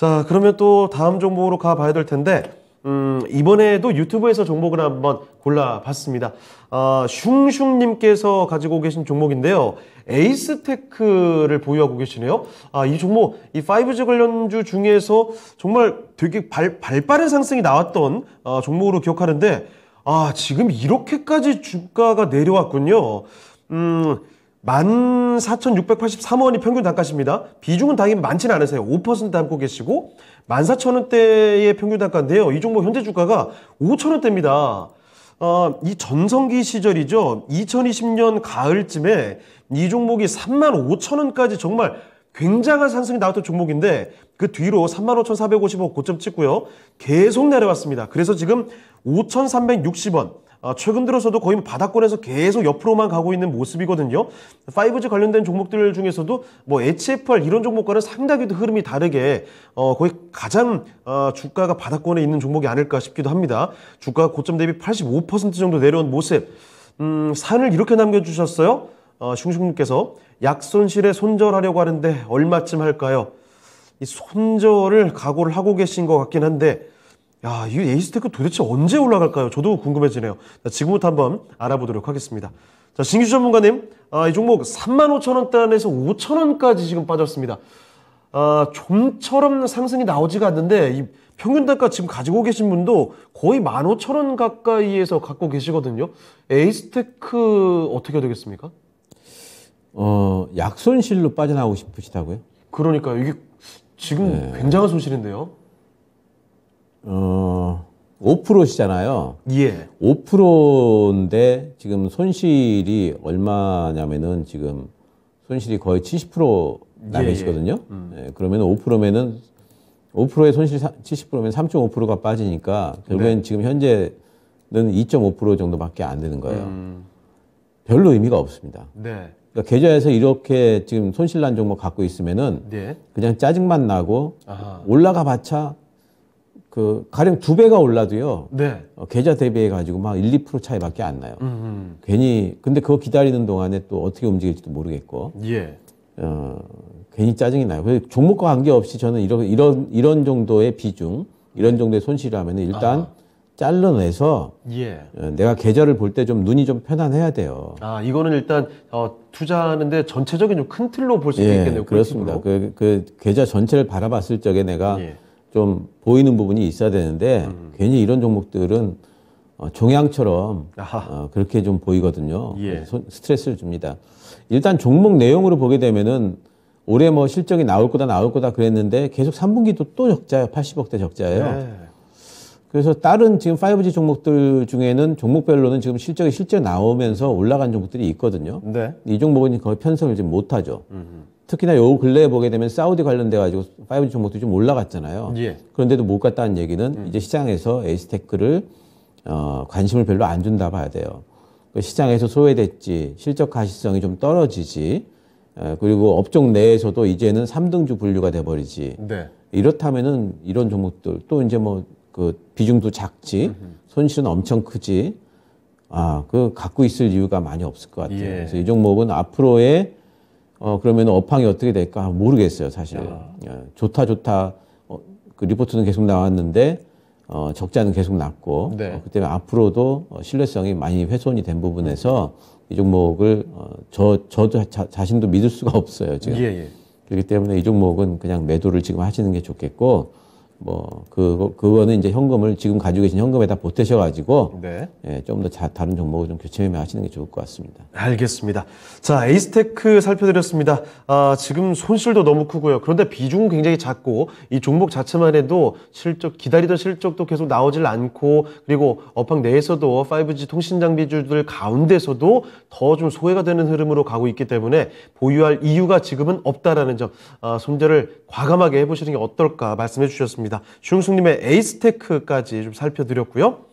자 그러면 또 다음 종목으로 가봐야 될 텐데 음, 이번에도 유튜브에서 종목을 한번 골라봤습니다. 아, 슝슝님께서 가지고 계신 종목인데요. 에이스테크를 보유하고 계시네요. 아, 이 종목, 이 5G 관련주 중에서 정말 되게 발, 발 빠른 상승이 나왔던 아, 종목으로 기억하는데, 아, 지금 이렇게까지 주가가 내려왔군요. 음, 14,683원이 평균 단가십니다. 비중은 당연히 많지는 않으세요. 5% 담고 계시고 14,000원대의 평균 단가인데요. 이 종목 현재 주가가 5,000원대입니다. 어, 이 전성기 시절이죠. 2020년 가을쯤에 이 종목이 35,000원까지 정말 굉장한 상승이 나왔던 종목인데 그 뒤로 35,450원 고점 찍고요. 계속 내려왔습니다. 그래서 지금 5,360원 아, 최근 들어서도 거의 뭐 바닥권에서 계속 옆으로만 가고 있는 모습이거든요. 5G 관련된 종목들 중에서도 뭐 HFR 이런 종목과는 상당히 흐름이 다르게 어 거의 가장 어 주가가 바닥권에 있는 종목이 아닐까 싶기도 합니다. 주가 고점 대비 85% 정도 내려온 모습. 음, 산을 이렇게 남겨주셨어요. 어, 슝슝님께서 약손실에 손절하려고 하는데 얼마쯤 할까요? 이 손절을 각오를 하고 계신 것 같긴 한데 야, 이 에이스테크 도대체 언제 올라갈까요? 저도 궁금해지네요. 자, 지금부터 한번 알아보도록 하겠습니다. 자, 신규 전문가님, 아, 이 종목 35,000원단에서 5,000원까지 지금 빠졌습니다. 아, 좀처럼 상승이 나오지가 않는데, 이 평균 단가 지금 가지고 계신 분도 거의 15,000원 가까이에서 갖고 계시거든요. 에이스테크 어떻게 되겠습니까? 어, 약손실로 빠져나오고 싶으시다고요? 그러니까 이게 지금 네. 굉장한 손실인데요. 어, 5%시잖아요. 예. 5%인데 지금 손실이 얼마냐면은 지금 손실이 거의 70% 남이시거든요. 예, 예. 음. 예, 그러면 5%면은 5%의 손실 70%면 3.5%가 빠지니까 결국엔 네. 지금 현재는 2.5% 정도밖에 안 되는 거예요. 음. 별로 의미가 없습니다. 네. 그러니까 계좌에서 이렇게 지금 손실난 종목 갖고 있으면은 네. 그냥 짜증만 나고 아하. 올라가 봤자 그 가령 두 배가 올라도요. 네. 어, 계좌 대비해 가지고 막 1, 2% 차이밖에 안 나요. 음음. 음. 괜히 근데 그거 기다리는 동안에 또 어떻게 움직일지도 모르겠고. 예. 어, 괜히 짜증이 나요. 그 종목과 관계없이 저는 이런 이런 이런 정도의 비중, 이런 정도의 손실이라면 일단 아. 잘라내서 예. 어, 내가 계좌를 볼 때 좀 눈이 좀 편안해야 돼요. 아 이거는 일단 어, 투자하는데 전체적인 좀 큰 틀로 볼수 예, 있겠네요. 그렇습니다. 그, 그, 계좌 전체를 바라봤을 적에 내가 예. 좀 보이는 부분이 있어야 되는데 음. 괜히 이런 종목들은 어, 종양처럼 어, 그렇게 좀 보이거든요. 예. 스트레스를 줍니다. 일단 종목 내용으로 보게 되면은 올해 뭐 실적이 나올 거다 나올 거다 그랬는데 계속 3분기도 또 적자예요. 80억대 적자예요. 예. 그래서 다른 지금 5G 종목들 중에는 종목별로는 지금 실적이 실제 나오면서 올라간 종목들이 있거든요. 네. 이 종목은 거의 편성을 지금 못하죠. 음흠. 특히나 요 근래에 보게 되면 사우디 관련돼 가지고 5G 종목들이 좀 올라갔잖아요. 예. 그런데도 못 갔다는 얘기는 음. 이제 시장에서 에이스테크를 어, 관심을 별로 안 준다 봐야 돼요. 그 시장에서 소외됐지, 실적 가시성이 좀 떨어지지, 에, 그리고 업종 내에서도 이제는 3등주 분류가 돼버리지. 네. 이렇다면은 이런 종목들 또 이제 뭐 그 비중도 작지, 손실은 엄청 크지. 아, 그 갖고 있을 이유가 많이 없을 것 같아요. 예. 그래서 이 종목은 앞으로의 어, 그러면 업황이 어떻게 될까? 모르겠어요, 사실. 야. 좋다, 좋다. 어, 그 리포트는 계속 나왔는데, 어, 적자는 계속 났고, 어, 네. 어, 그 그때 앞으로도 어, 신뢰성이 많이 훼손이 된 부분에서 이 종목을 어, 저, 저도 자, 신도 믿을 수가 없어요, 지금. 예, 예. 그렇기 때문에 이 종목은 그냥 매도를 지금 하시는 게 좋겠고, 뭐그 그거는 이제 현금을 지금 가지고 계신 현금에다 보태셔 가지고 네. 예, 좀더 다른 종목을 좀 교체 매매하시는 게 좋을 것 같습니다. 알겠습니다. 자, 에이스테크 살펴드렸습니다. 아, 지금 손실도 너무 크고요. 그런데 비중은 굉장히 작고 이 종목 자체만 해도 실적 기다리던 실적도 계속 나오질 않고 그리고 업황 내에서도 5G 통신 장비주들 가운데서도 더 좀 소외가 되는 흐름으로 가고 있기 때문에 보유할 이유가 지금은 없다라는 점 아, 손절을 과감하게 해보시는 게 어떨까 말씀해 주셨습니다. 있니다 주용숙님의 에이스테크까지 좀 살펴드렸고요.